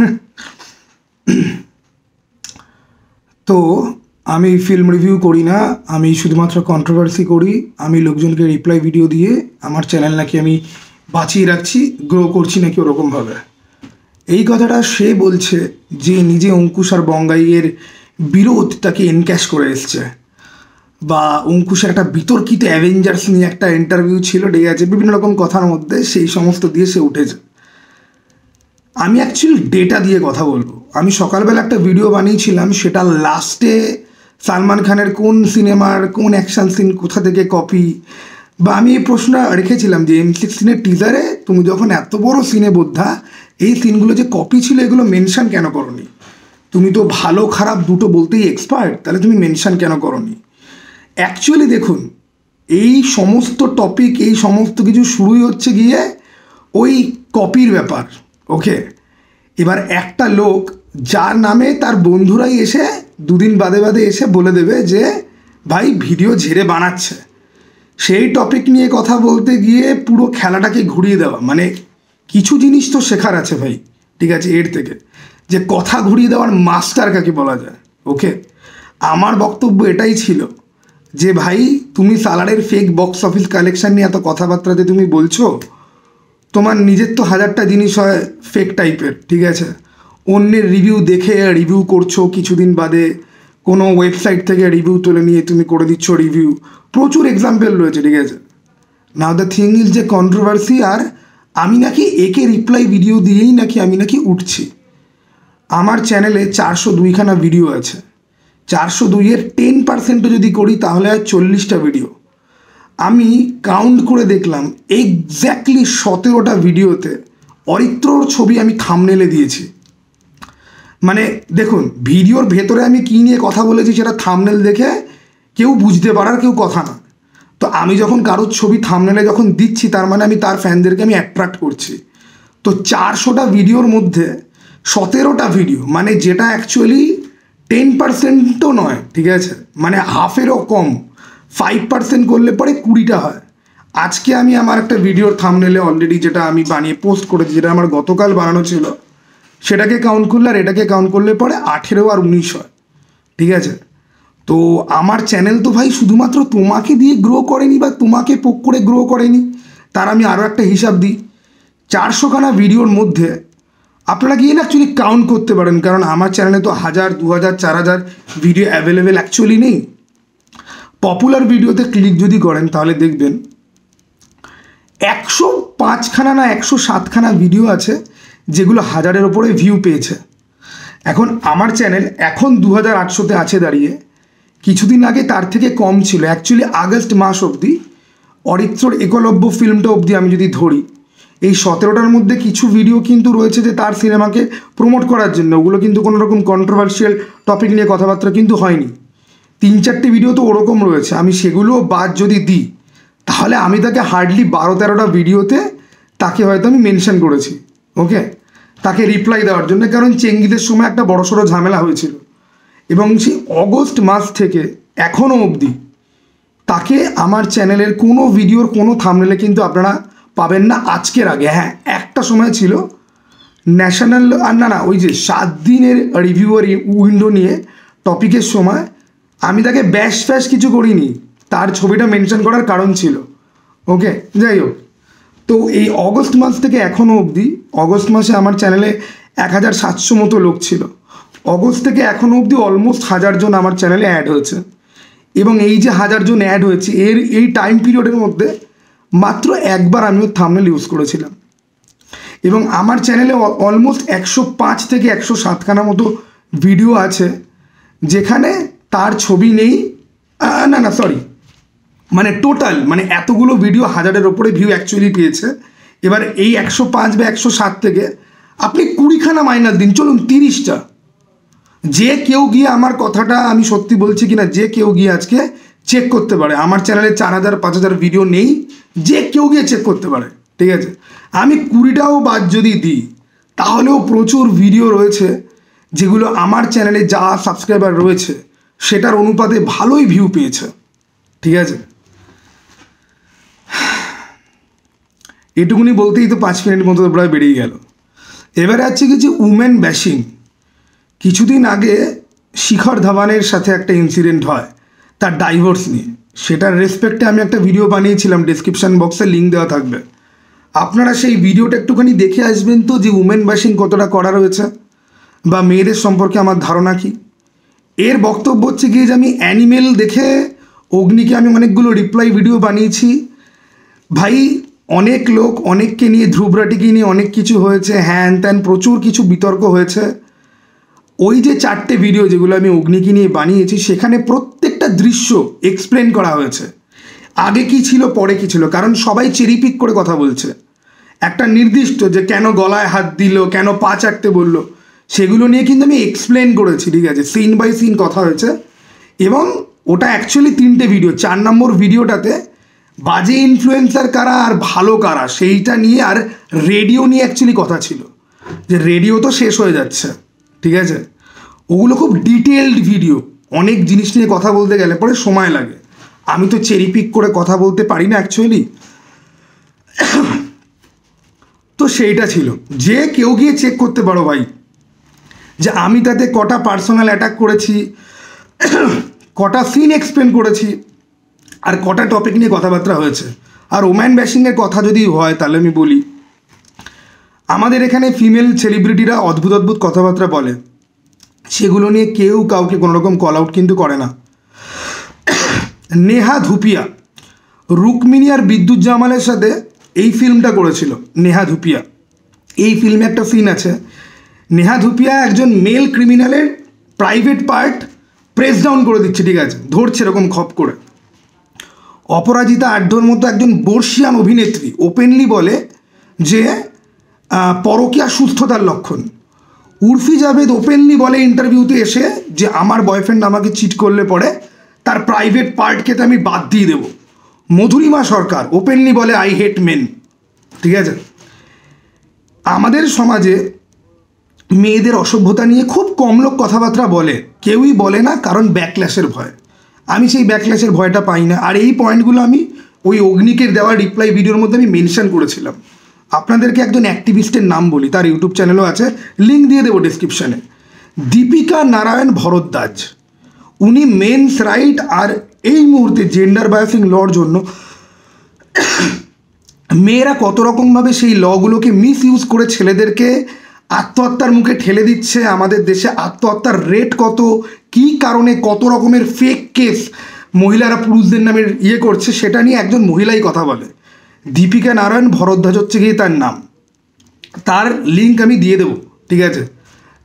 তো আমি film review করি না আমি শুধুমাত্র কন্ট্রোভার্সি করি আমি লোকজনকে রিপ্লাই ভিডিও দিয়ে আমার চ্যানেল নাকি আমি বাঁচিয়ে রাখছি গ্রো করছি নাকি ওরকমভাবে এই কথাটা সে বলছে যে নিজে অঙ্কুশ আর বঙ্গাইয়ের বিরোধ তাকে এনক্যাশ করে এসছে বা অঙ্কুশের একটা বিতর্কিত অ্যাভেঞ্জার্স নিয়ে একটা ইন্টারভিউ ছিল ডেকে আছে বিভিন্ন রকম কথার মধ্যে সেই সমস্ত দিয়ে সে উঠেছে আমি অ্যাকচুয়ালি ডেটা দিয়ে কথা বলবো আমি সকালবেলা একটা ভিডিও বানিয়েছিলাম সেটা লাস্টে সালমান খানের কোন সিনেমার কোন অ্যাকশান সিন কোথা থেকে কপি বা আমি এই প্রশ্ন রেখেছিলাম যে এম সিক্সটিনের টিজারে তুমি যখন এত বড় সিনে বোদ্ধা এই সিনগুলো যে কপি ছিল এগুলো মেনশান কেন করনি তুমি তো ভালো খারাপ দুটো বলতেই এক্সপার্ট তাহলে তুমি মেনশান কেন করনি অ্যাকচুয়ালি দেখুন এই সমস্ত টপিক এই সমস্ত কিছু শুরুই হচ্ছে গিয়ে ওই কপির ব্যাপার ওকে এবার একটা লোক যার নামে তার বন্ধুরাই এসে দুদিন বাদে বাদে এসে বলে দেবে যে ভাই ভিডিও ঝেড়ে বানাচ্ছে সেই টপিক নিয়ে কথা বলতে গিয়ে পুরো খেলাটাকে ঘুরিয়ে দেওয়া মানে কিছু জিনিস তো শেখার আছে ভাই ঠিক আছে এর থেকে যে কথা ঘুরিয়ে দেওয়ার মাস্টার কাকে বলা যায় ওকে আমার বক্তব্য এটাই ছিল যে ভাই তুমি সালারের ফেক বক্স অফিস কালেকশন নিয়ে এত কথাবার্তাতে তুমি বলছো তোমার নিজের তো হাজারটা জিনিস হয় ফেক টাইপের ঠিক আছে অন্যের রিভিউ দেখে রিভিউ করছো কিছুদিন বাদে কোনো ওয়েবসাইট থেকে রিভিউ তুলে নিয়ে তুমি করে দিচ্ছ রিভিউ প্রচুর এক্সাম্পল রয়েছে ঠিক আছে নাও দ্য থিং ইজ যে কন্ট্রোভার্সি আর আমি নাকি একে রিপ্লাই ভিডিও দিয়েই নাকি আমি নাকি উঠছি আমার চ্যানেলে চারশো দুইখানা ভিডিও আছে চারশো দুইয়ের টেন পার্সেন্টও যদি করি তাহলে আর চল্লিশটা ভিডিও আমি কাউন্ট করে দেখলাম এক্স্যাক্টলি সতেরোটা ভিডিওতে অরিত্রর ছবি আমি থামনেলে দিয়েছি মানে দেখুন ভিডিওর ভেতরে আমি কী নিয়ে কথা বলেছি সেটা থামনেল দেখে কেউ বুঝতে পারার কেউ কথা না তো আমি যখন কারোর ছবি থামনেলে যখন দিচ্ছি তার মানে আমি তার ফ্যানদেরকে আমি অ্যাট্রাক্ট করছি তো চারশোটা ভিডিওর মধ্যে সতেরোটা ভিডিও মানে যেটা অ্যাকচুয়ালি টেন পার্সেন্টও নয় ঠিক আছে মানে হাফেরও কম ফাইভ পার্সেন্ট করলে পরে কুড়িটা হয় আজকে আমি আমার একটা ভিডিওর থামনেলে অলরেডি যেটা আমি বানিয়ে পোস্ট করেছি যেটা আমার গতকাল বানানো ছিল সেটাকে কাউন্ট করলে আর এটাকে কাউন্ট করলে পরে আঠেরো আর উনিশ হয় ঠিক আছে তো আমার চ্যানেল তো ভাই শুধুমাত্র তোমাকে দিয়ে গ্রো করেনি বা তোমাকে পোক করে গ্রো করেনি তার আমি আরও একটা হিসাব দিই চারশোখানা ভিডিওর মধ্যে আপনারা গিয়ে না অ্যাকচুয়ালি কাউন্ট করতে পারেন কারণ আমার চ্যানেলে তো হাজার দু হাজার চার হাজার ভিডিও অ্যাভেলেবেল অ্যাকচুয়ালি নেই পপুলার ভিডিওতে ক্লিক যদি করেন তাহলে দেখবেন একশো পাঁচখানা না একশো সাতখানা ভিডিও আছে যেগুলো হাজারের ওপরে ভিউ পেয়েছে এখন আমার চ্যানেল এখন দু হাজার আটশোতে আছে দাঁড়িয়ে কিছুদিন আগে তার থেকে কম ছিল অ্যাকচুয়ালি আগস্ট মাস অবধি অরিত্রর একলব্য ফিল্মটা অবধি আমি যদি ধরি এই সতেরোটার মধ্যে কিছু ভিডিও কিন্তু রয়েছে যে তার সিনেমাকে প্রমোট করার জন্য ওগুলো কিন্তু কোনো রকম কন্ট্রোভার্সিয়াল টপিক নিয়ে কথাবার্তা কিন্তু হয়নি তিন চারটে ভিডিও তো ওরকম রয়েছে আমি সেগুলো বাদ যদি দিই তাহলে আমি তাকে হার্ডলি বারো তেরোটা ভিডিওতে তাকে হয়তো আমি মেনশন করেছি ওকে তাকে রিপ্লাই দেওয়ার জন্য কারণ চেঙ্গিদের সময় একটা সড়ো ঝামেলা হয়েছিল এবং সেই অগস্ট মাস থেকে এখনও অবধি তাকে আমার চ্যানেলের কোনো ভিডিওর কোনো থামলে কিন্তু আপনারা পাবেন না আজকের আগে হ্যাঁ একটা সময় ছিল ন্যাশনাল আর না না ওই যে সাত দিনের রিভিউয়ার উইন্ডো নিয়ে টপিকের সময় আমি তাকে ব্যাশ ফ্যাশ কিছু করিনি তার ছবিটা মেনশন করার কারণ ছিল ওকে যাই হোক তো এই অগস্ট মাস থেকে এখনও অবধি অগস্ট মাসে আমার চ্যানেলে এক হাজার সাতশো মতো লোক ছিল অগস্ট থেকে এখনও অবধি অলমোস্ট হাজারজন আমার চ্যানেলে অ্যাড হয়েছে এবং এই যে হাজারজন অ্যাড হয়েছে এর এই টাইম পিরিয়ডের মধ্যে মাত্র একবার আমি ওর থামনেল ইউজ করেছিলাম এবং আমার চ্যানেলে অলমোস্ট একশো পাঁচ থেকে একশো সাতখানা মতো ভিডিও আছে যেখানে তার ছবি নেই না না সরি মানে টোটাল মানে এতগুলো ভিডিও হাজারের ওপরে ভিউ অ্যাকচুয়ালি পেয়েছে এবার এই একশো পাঁচ বা একশো সাত থেকে আপনি কুড়িখানা মাইনাস দিন চলুন তিরিশটা যে কেউ গিয়ে আমার কথাটা আমি সত্যি বলছি কি না যে কেউ গিয়ে আজকে চেক করতে পারে আমার চ্যানেলে চার হাজার পাঁচ হাজার ভিডিও নেই যে কেউ গিয়ে চেক করতে পারে ঠিক আছে আমি কুড়িটাও বাদ যদি দিই তাহলেও প্রচুর ভিডিও রয়েছে যেগুলো আমার চ্যানেলে যা সাবস্ক্রাইবার রয়েছে সেটার অনুপাতে ভালোই ভিউ পেয়েছে ঠিক আছে এটুকুনি বলতেই তো পাঁচ মিনিট মতো প্রায় বেড়েই গেল এবারে আছে যে উমেন ব্যাশিং কিছুদিন আগে শিখর ধাবানের সাথে একটা ইনসিডেন্ট হয় তার ডাইভোর্স নিয়ে সেটার রেসপেক্টে আমি একটা ভিডিও বানিয়েছিলাম ডিসক্রিপশান বক্সে লিঙ্ক দেওয়া থাকবে আপনারা সেই ভিডিওটা একটুখানি দেখে আসবেন তো যে উমেন ব্যাশিং কতটা করা রয়েছে বা মেয়েদের সম্পর্কে আমার ধারণা কী এর বক্তব্য হচ্ছে গিয়ে যে আমি অ্যানিমেল দেখে অগ্নিকে আমি অনেকগুলো রিপ্লাই ভিডিও বানিয়েছি ভাই অনেক লোক অনেককে নিয়ে ধ্রুবরাটিকে নিয়ে অনেক কিছু হয়েছে হ্যান ত্যান প্রচুর কিছু বিতর্ক হয়েছে ওই যে চারটে ভিডিও যেগুলো আমি অগ্নিকে নিয়ে বানিয়েছি সেখানে প্রত্যেকটা দৃশ্য এক্সপ্লেন করা হয়েছে আগে কি ছিল পরে কি ছিল কারণ সবাই চেরিপিক করে কথা বলছে একটা নির্দিষ্ট যে কেন গলায় হাত দিল কেন পা চাটতে বললো সেগুলো নিয়ে কিন্তু আমি এক্সপ্লেন করেছি ঠিক আছে সিন বাই সিন কথা হয়েছে এবং ওটা অ্যাকচুয়ালি তিনটে ভিডিও চার নম্বর ভিডিওটাতে বাজে ইনফ্লুয়েন্সার কারা আর ভালো কারা সেইটা নিয়ে আর রেডিও নিয়ে অ্যাকচুয়ালি কথা ছিল যে রেডিও তো শেষ হয়ে যাচ্ছে ঠিক আছে ওগুলো খুব ডিটেলড ভিডিও অনেক জিনিস নিয়ে কথা বলতে গেলে পরে সময় লাগে আমি তো চেরি পিক করে কথা বলতে পারি না অ্যাকচুয়ালি তো সেইটা ছিল যে কেউ গিয়ে চেক করতে পারো ভাই যে আমি তাতে কটা পার্সোনাল অ্যাটাক করেছি কটা সিন এক্সপ্লেন করেছি আর কটা টপিক নিয়ে কথাবার্তা হয়েছে আর ওম্যান ব্যাশিংয়ের কথা যদি হয় তাহলে আমি বলি আমাদের এখানে ফিমেল সেলিব্রিটিরা অদ্ভুত অদ্ভুত কথাবার্তা বলে সেগুলো নিয়ে কেউ কাউকে কোনোরকম কল আউট কিন্তু করে না নেহা ধুপিয়া রুকমিনী আর বিদ্যুৎ জামালের সাথে এই ফিল্মটা করেছিল নেহা ধুপিয়া এই ফিল্মে একটা সিন আছে নেহা ধুপিয়া একজন মেল ক্রিমিনালের প্রাইভেট পার্ট প্রেস ডাউন করে দিচ্ছে ঠিক আছে ধরছে এরকম খপ করে অপরাজিতা আড্ডোর মতো একজন বর্ষিয়ান অভিনেত্রী ওপেনলি বলে যে পরকিয়া সুস্থতার লক্ষণ উর্ফি জাভেদ ওপেনলি বলে ইন্টারভিউতে এসে যে আমার বয়ফ্রেন্ড আমাকে চিট করলে পরে তার প্রাইভেট পার্ট খেতে আমি বাদ দিয়ে দেবো মধুরিমা সরকার ওপেনলি বলে আই হেট মেন ঠিক আছে আমাদের সমাজে মেয়েদের অসভ্যতা নিয়ে খুব কম লোক কথাবার্তা বলে কেউই বলে না কারণ ব্যাকল্যাশের ভয় আমি সেই ব্যাকল্যাশের ভয়টা পাই না আর এই পয়েন্টগুলো আমি ওই অগ্নিকের দেওয়া রিপ্লাই ভিডিওর মধ্যে আমি মেনশন করেছিলাম আপনাদেরকে একজন অ্যাক্টিভিস্টের নাম বলি তার ইউটিউব চ্যানেলও আছে লিঙ্ক দিয়ে দেবো ডিসক্রিপশানে দীপিকা নারায়ণ ভরদ্বাজ উনি মেন্স রাইট আর এই মুহূর্তে জেন্ডার বায়োসিং লর জন্য মেয়েরা কত রকমভাবে সেই লগুলোকে মিস ইউজ করে ছেলেদেরকে আত্মহত্যার মুখে ঠেলে দিচ্ছে আমাদের দেশে আত্মহত্যার রেট কত কি কারণে কত রকমের ফেক কেস মহিলারা পুরুষদের নামে ইয়ে করছে সেটা নিয়ে একজন মহিলাই কথা বলে দীপিকা নারায়ণ ভরদ্বাজ হচ্ছে গিয়ে তার নাম তার লিঙ্ক আমি দিয়ে দেবো ঠিক আছে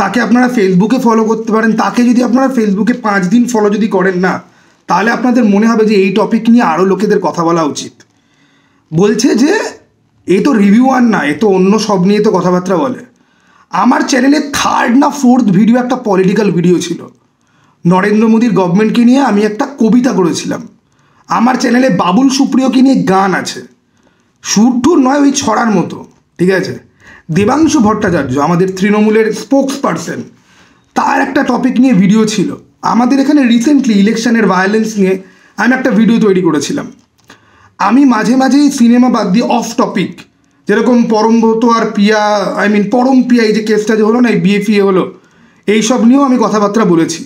তাকে আপনারা ফেসবুকে ফলো করতে পারেন তাকে যদি আপনারা ফেসবুকে পাঁচ দিন ফলো যদি করেন না তাহলে আপনাদের মনে হবে যে এই টপিক নিয়ে আরও লোকেদের কথা বলা উচিত বলছে যে এ তো রিভিউ আর না এ তো অন্য সব নিয়ে তো কথাবার্তা বলে আমার চ্যানেলে থার্ড না ফোর্থ ভিডিও একটা পলিটিক্যাল ভিডিও ছিল নরেন্দ্র মোদীর গভর্নমেন্টকে নিয়ে আমি একটা কবিতা করেছিলাম আমার চ্যানেলে বাবুল সুপ্রিয়কে নিয়ে গান আছে সুরঠুর নয় ওই ছড়ার মতো ঠিক আছে দেবাংশু ভট্টাচার্য আমাদের তৃণমূলের স্পোক্স পার্সন তার একটা টপিক নিয়ে ভিডিও ছিল আমাদের এখানে রিসেন্টলি ইলেকশনের ভায়োলেন্স নিয়ে আমি একটা ভিডিও তৈরি করেছিলাম আমি মাঝে মাঝে সিনেমা বাদ দিয়ে অফ টপিক যেরকম পরমব্রত আর পিয়া আই মিন পরম পিয়া এই যে কেসটা যে হলো না এই বিয়ে হলো এইসব নিয়েও আমি কথাবার্তা বলেছি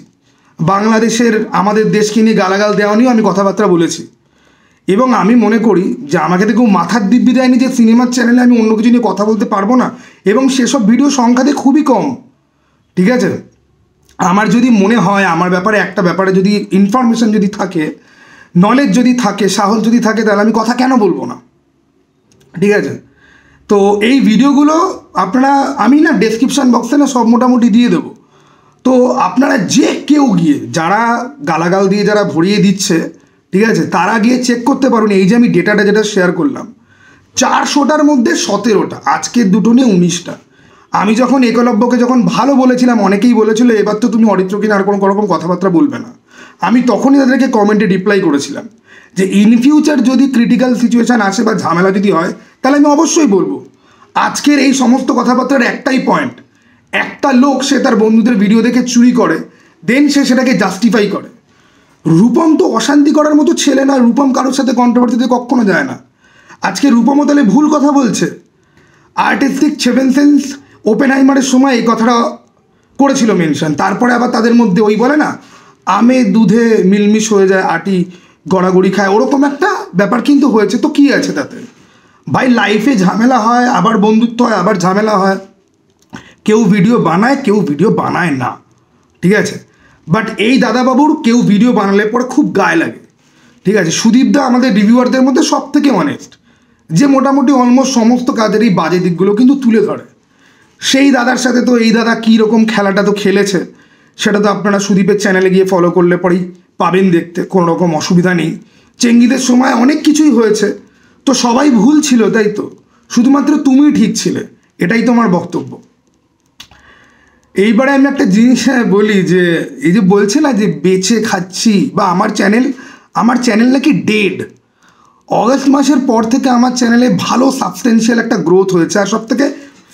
বাংলাদেশের আমাদের দেশকে নিয়ে গালাগাল দেওয়া নিয়েও আমি কথাবার্তা বলেছি এবং আমি মনে করি যে আমাকে তো কেউ মাথার দিব্যি দেয়নি যে সিনেমার চ্যানেলে আমি অন্য কিছু নিয়ে কথা বলতে পারবো না এবং সেসব ভিডিও সংখ্যাতে খুবই কম ঠিক আছে আমার যদি মনে হয় আমার ব্যাপারে একটা ব্যাপারে যদি ইনফরমেশন যদি থাকে নলেজ যদি থাকে সাহস যদি থাকে তাহলে আমি কথা কেন বলবো না ঠিক আছে তো এই ভিডিওগুলো আপনারা আমি না ডেসক্রিপশান বক্সে না সব মোটামুটি দিয়ে দেবো তো আপনারা যে কেউ গিয়ে যারা গালাগাল দিয়ে যারা ভরিয়ে দিচ্ছে ঠিক আছে তারা গিয়ে চেক করতে পারুন এই যে আমি ডেটাটা যেটা শেয়ার করলাম চারশোটার মধ্যে সতেরোটা আজকের দুটো নিয়ে উনিশটা আমি যখন একলব্যকে যখন ভালো বলেছিলাম অনেকেই বলেছিল এবার তো তুমি অরিত্র কিনা আর কোনো রকম কথাবার্তা বলবে না আমি তখনই তাদেরকে কমেন্টে রিপ্লাই করেছিলাম যে ইন ফিউচার যদি ক্রিটিক্যাল সিচুয়েশান আসে বা ঝামেলা যদি হয় তাহলে আমি অবশ্যই বলবো আজকের এই সমস্ত কথাবার্তার একটাই পয়েন্ট একটা লোক সে তার বন্ধুদের ভিডিও দেখে চুরি করে দেন সে সেটাকে জাস্টিফাই করে রূপম তো অশান্তি করার মতো ছেলে না রূপম কারোর সাথে কন্ট্রোভার্সিতে কখনো যায় না আজকে রূপমও তাহলে ভুল কথা বলছে আর্টিস্টিক সেভেন সেন্স ওপেন হাইমারের সময় এই কথাটা করেছিল মেনশন তারপরে আবার তাদের মধ্যে ওই বলে না আমে দুধে মিলমিশ হয়ে যায় আটি গড়াগড়ি খায় ওরকম একটা ব্যাপার কিন্তু হয়েছে তো কী আছে তাতে ভাই লাইফে ঝামেলা হয় আবার বন্ধুত্ব হয় আবার ঝামেলা হয় কেউ ভিডিও বানায় কেউ ভিডিও বানায় না ঠিক আছে বাট এই দাদাবাবুর কেউ ভিডিও বানালে পরে খুব গায়ে লাগে ঠিক আছে সুদীপদা আমাদের রিভিউয়ারদের মধ্যে সব থেকে অনেস্ট যে মোটামুটি অলমোস্ট সমস্ত কাজের এই বাজে দিকগুলো কিন্তু তুলে ধরে সেই দাদার সাথে তো এই দাদা কী রকম খেলাটা তো খেলেছে সেটা তো আপনারা সুদীপের চ্যানেলে গিয়ে ফলো করলে পরেই পাবেন দেখতে কোনো রকম অসুবিধা নেই চেঙ্গিদের সময় অনেক কিছুই হয়েছে তো সবাই ভুল ছিল তাই তো শুধুমাত্র তুমি ঠিক ছিলে এটাই তোমার বক্তব্য এইবারে আমি একটা জিনিস হ্যাঁ, বলি যে এই যে বলছে না যে বেছে খাচ্ছি বা আমার চ্যানেল আমার চ্যানেল নাকি ডেড অগস্ট মাসের পর থেকে আমার চ্যানেলে ভালো সাবস্টেন্সিয়াল একটা গ্রোথ হয়েছে আর সব থেকে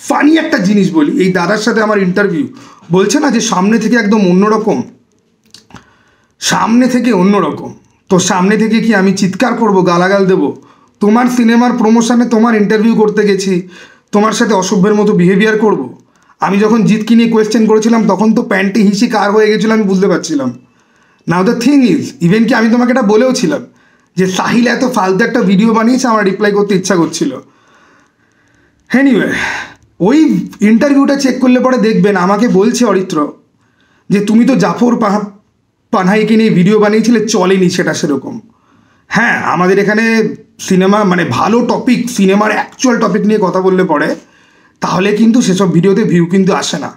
ফানি একটা জিনিস বলি এই দাদার সাথে আমার ইন্টারভিউ বলছে না যে সামনে থেকে একদম অন্যরকম সামনে থেকে অন্যরকম তো সামনে থেকে কি আমি চিৎকার করব গালাগাল দেবো তোমার সিনেমার প্রমোশনে তোমার ইন্টারভিউ করতে গেছি তোমার সাথে অসভ্যের মতো বিহেভিয়ার করব। আমি যখন জিতকে নিয়ে কোয়েশ্চেন করেছিলাম তখন তো প্যান্টে হিসি কার হয়ে গেছিলো আমি বুঝতে পারছিলাম now the thing is even কি আমি তোমাকে এটা বলেওছিলাম যে সাহিল এত ফালতু একটা ভিডিও বানিয়েছে আমার রিপ্লাই করতে ইচ্ছা করছিল হ্যানিওয়ে ওই ইন্টারভিউটা চেক করলে পরে দেখবেন আমাকে বলছে অরিত্র যে তুমি তো জাফর পাহা পানহাইকে নিয়ে ভিডিও বানিয়েছিলে চলেনি সেটা সেরকম হ্যাঁ আমাদের এখানে সিনেমা মানে ভালো টপিক সিনেমার অ্যাকচুয়াল টপিক নিয়ে কথা বললে পরে তাহলে কিন্তু সেসব ভিডিওতে ভিউ কিন্তু আসে না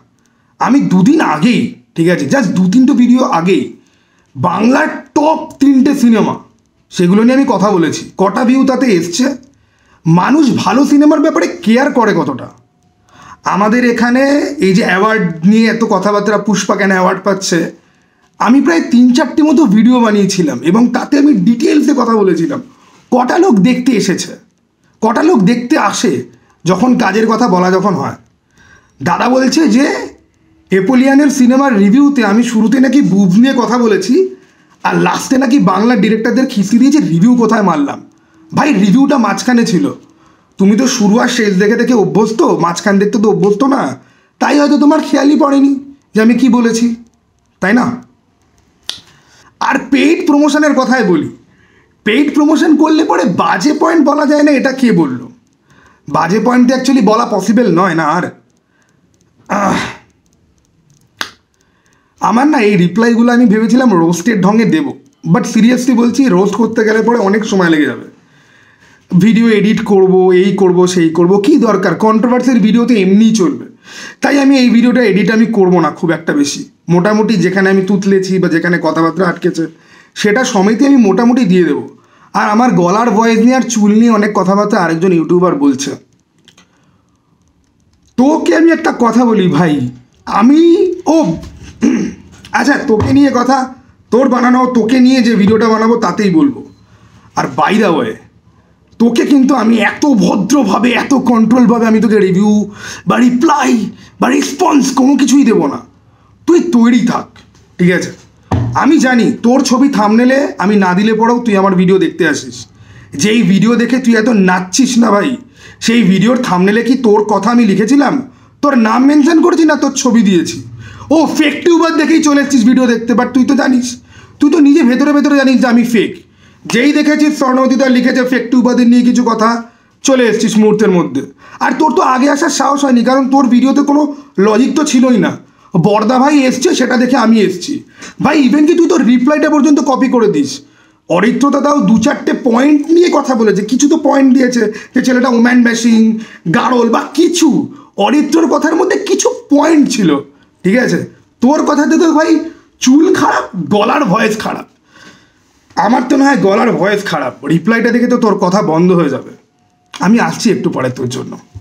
আমি দুদিন আগেই ঠিক আছে জাস্ট দু তিনটে ভিডিও আগেই বাংলার টপ তিনটে সিনেমা সেগুলো নিয়ে আমি কথা বলেছি কটা ভিউ তাতে এসছে মানুষ ভালো সিনেমার ব্যাপারে কেয়ার করে কতটা আমাদের এখানে এই যে অ্যাওয়ার্ড নিয়ে এত কথাবার্তা পুষ্পা কেন অ্যাওয়ার্ড পাচ্ছে আমি প্রায় তিন চারটি মতো ভিডিও বানিয়েছিলাম এবং তাতে আমি ডিটেলসে কথা বলেছিলাম কটা লোক দেখতে এসেছে কটা লোক দেখতে আসে যখন কাজের কথা বলা যখন হয় দাদা বলছে যে এপোলিয়ানের সিনেমার রিভিউতে আমি শুরুতে নাকি বুব নিয়ে কথা বলেছি আর লাস্টে নাকি বাংলা ডিরেক্টরদের খিস্তি দিয়েছে রিভিউ কোথায় মারলাম ভাই রিভিউটা মাঝখানে ছিল তুমি তো শুরু আর শেষ দেখে দেখে অভ্যস্ত মাঝখান দেখতে তো অভ্যস্ত না তাই হয়তো তোমার খেয়ালই পড়েনি যে আমি কি বলেছি তাই না আর পেইড প্রমোশনের কথাই বলি পেইড প্রমোশন করলে পরে বাজে পয়েন্ট বলা যায় না এটা কে বলল বাজে পয়েন্ট অ্যাকচুয়ালি বলা পসিবল নয় না আর আমার না এই রিপ্লাইগুলো আমি ভেবেছিলাম রোস্টের ঢঙে দেব বাট সিরিয়াসলি বলছি রোস্ট করতে গেলে পরে অনেক সময় লেগে যাবে ভিডিও এডিট করব এই করব সেই করব কি দরকার কন্ট্রোভার্সির ভিডিও তো এমনিই চলবে তাই আমি এই ভিডিওটা এডিট আমি করব না খুব একটা বেশি মোটামুটি যেখানে আমি তুতলেছি বা যেখানে কথাবার্তা আটকেছে সেটা সমিতি আমি মোটামুটি দিয়ে দেবো আর আমার গলার ভয়েস নিয়ে আর চুল নিয়ে অনেক কথাবার্তা আরেকজন ইউটিউবার বলছে তোকে আমি একটা কথা বলি ভাই আমি ও আচ্ছা তোকে নিয়ে কথা তোর বানানো তোকে নিয়ে যে ভিডিওটা বানাবো তাতেই বলবো আর বাইরা ওয়ে তোকে কিন্তু আমি এত ভদ্রভাবে এত কন্ট্রোলভাবে আমি তোকে রিভিউ বা রিপ্লাই বা রেসপন্স কোনো কিছুই দেবো না তুই তৈরি থাক ঠিক আছে আমি জানি তোর ছবি থামনেলে আমি না দিলে পরেও তুই আমার ভিডিও দেখতে আসিস যেই ভিডিও দেখে তুই এত নাচছিস না ভাই সেই ভিডিওর থামনেলে কি তোর কথা আমি লিখেছিলাম তোর নাম মেনশন করেছি না তোর ছবি দিয়েছি ও ফেক টিউবার দেখেই চলে এসেছিস ভিডিও দেখতে বাট তুই তো জানিস তুই তো নিজে ভেতরে ভেতরে জানিস যে আমি ফেক যেই দেখেছিস স্বর্ণবতীদার লিখেছে ফেক টিউবাদের নিয়ে কিছু কথা চলে এসেছিস মুহূর্তের মধ্যে আর তোর তো আগে আসার সাহস হয়নি কারণ তোর ভিডিওতে কোনো লজিক তো ছিলই না বর্দা ভাই এসছে সেটা দেখে আমি এসছি ভাই ইভেন কি তুই তোর রিপ্লাইটা পর্যন্ত কপি করে দিস অরিত্র দাদাও দু চারটে পয়েন্ট নিয়ে কথা বলেছে কিছু তো পয়েন্ট দিয়েছে যে ছেলেটা ওম্যান মেশিন গারল বা কিছু অরিত্রর কথার মধ্যে কিছু পয়েন্ট ছিল ঠিক আছে তোর কথাতে তো ভাই চুল খারাপ গলার ভয়েস খারাপ আমার তো না হয় গলার ভয়েস খারাপ রিপ্লাইটা দেখে তো তোর কথা বন্ধ হয়ে যাবে আমি আসছি একটু পরে তোর জন্য